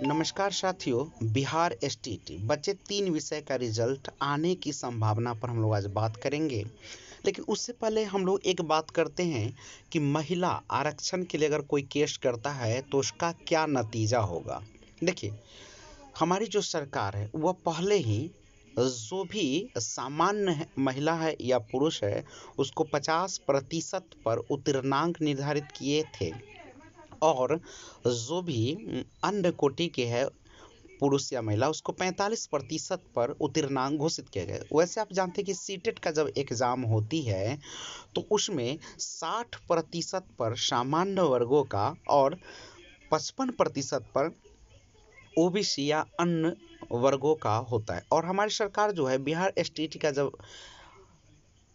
नमस्कार साथियों बिहार एस बच्चे तीन विषय का रिजल्ट आने की संभावना पर हम लोग आज बात करेंगे लेकिन उससे पहले हम लोग एक बात करते हैं कि महिला आरक्षण के लिए अगर कोई केस करता है तो उसका क्या नतीजा होगा देखिए हमारी जो सरकार है वह पहले ही जो भी सामान्य महिला है या पुरुष है उसको 50 प्रतिशत पर उत्तीर्णांक निर्धारित किए थे और जो भी हम्म, अन्य कोटि के है पुरुष या महिला उसको 45 प्रतिशत पर उत्तीर्णांक घोषित किया गया वैसे आप जानते हैं कि सीटेट का जब एग्ज़ाम होती है तो उसमें 60 प्रतिशत पर सामान्य वर्गों का और 55 प्रतिशत पर ओबीसी या अन्य वर्गों का होता है और हमारी सरकार जो है बिहार एस का जब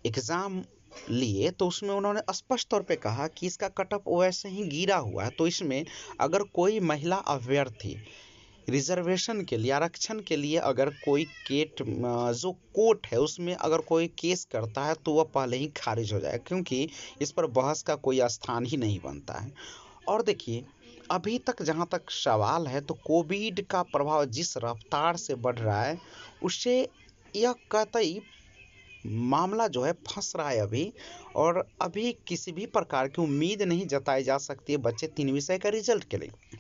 एग्ज़ाम लिए तो उसमें उन्होंने स्पष्ट तौर पे कहा कि इसका कट ऑफ वैसे ही गिरा हुआ है तो इसमें अगर कोई महिला अभ्यर्थी रिजर्वेशन के लिए आरक्षण के लिए अगर कोई केट जो कोर्ट है उसमें अगर कोई केस करता है तो वह पहले ही खारिज हो जाए क्योंकि इस पर बहस का कोई स्थान ही नहीं बनता है और देखिए अभी तक जहाँ तक सवाल है तो कोविड का प्रभाव जिस रफ्तार से बढ़ रहा है उससे यह कतई मामला जो है फंस रहा है अभी और अभी किसी भी प्रकार की उम्मीद नहीं जताई जा सकती है बच्चे तीन विषय का रिजल्ट के लिए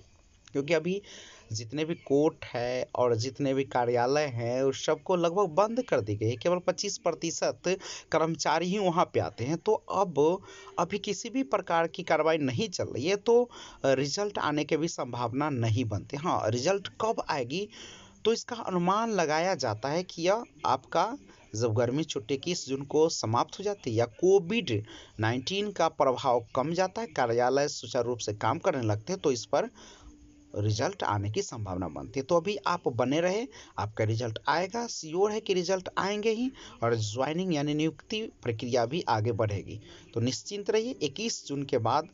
क्योंकि अभी जितने भी कोर्ट है और जितने भी कार्यालय हैं उस सबको लगभग बंद कर दी गई है केवल 25 प्रतिशत कर्मचारी ही वहाँ पे आते हैं तो अब अभी किसी भी प्रकार की कार्रवाई नहीं चल रही है तो रिजल्ट आने के भी संभावना नहीं बनती हाँ रिजल्ट कब आएगी तो इसका अनुमान लगाया जाता है कि यह आपका जब गर्मी छुट्टी इक्कीस जून को समाप्त हो जाती है या कोविड 19 का प्रभाव कम जाता है कार्यालय सुचारू रूप से काम करने लगते हैं तो इस पर रिजल्ट आने की संभावना बनती है तो अभी आप बने रहे आपका रिजल्ट आएगा सियोर है कि रिजल्ट आएंगे ही और ज्वाइनिंग यानी नियुक्ति प्रक्रिया भी आगे बढ़ेगी तो निश्चिंत रहिए 21 जून के बाद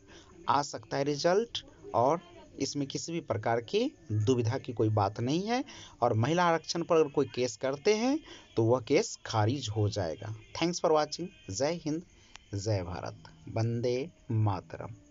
आ सकता है रिजल्ट और इसमें किसी भी प्रकार की दुविधा की कोई बात नहीं है और महिला आरक्षण पर अगर कोई केस करते हैं तो वह केस खारिज हो जाएगा थैंक्स फॉर वॉचिंग जय हिंद जय भारत वंदे मातरम